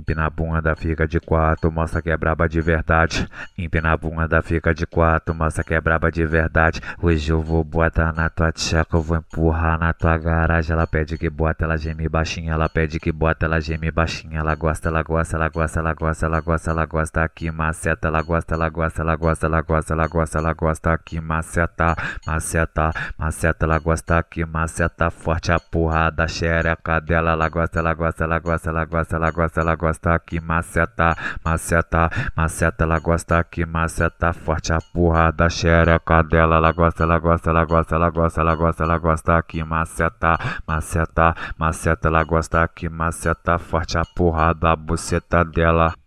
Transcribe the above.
Empina a bunda, fica de quatro, mostra que é braba de verdade. Empina na bunda, fica de quatro, mostra que é braba de verdade. Hoje eu vou botar na tua tcheca, eu vou empurrar na tua garagem. Ela pede que bota, ela geme baixinha, ela pede que bota, ela geme baixinha. Ela gosta, ela gosta, ela gosta, ela gosta, ela gosta, ela gosta aqui, maceta. Ela gosta, ela gosta, ela gosta, ela gosta, ela gosta, ela gosta aqui, maceta, maceta, maceta. Ela gosta aqui, maceta forte, a porrada, xereca dela. Ela gosta, ela gosta, ela gosta, ela gosta, ela gosta, ela gosta gosta que maceta, maceta, maceta, ela gosta que maceta, forte a porra da xereca dela, ela gosta, ela gosta, ela gosta, ela gosta, ela gosta, ela gosta que maceta, maceta, maceta, ela gosta que maceta, forte a porra da buceta dela.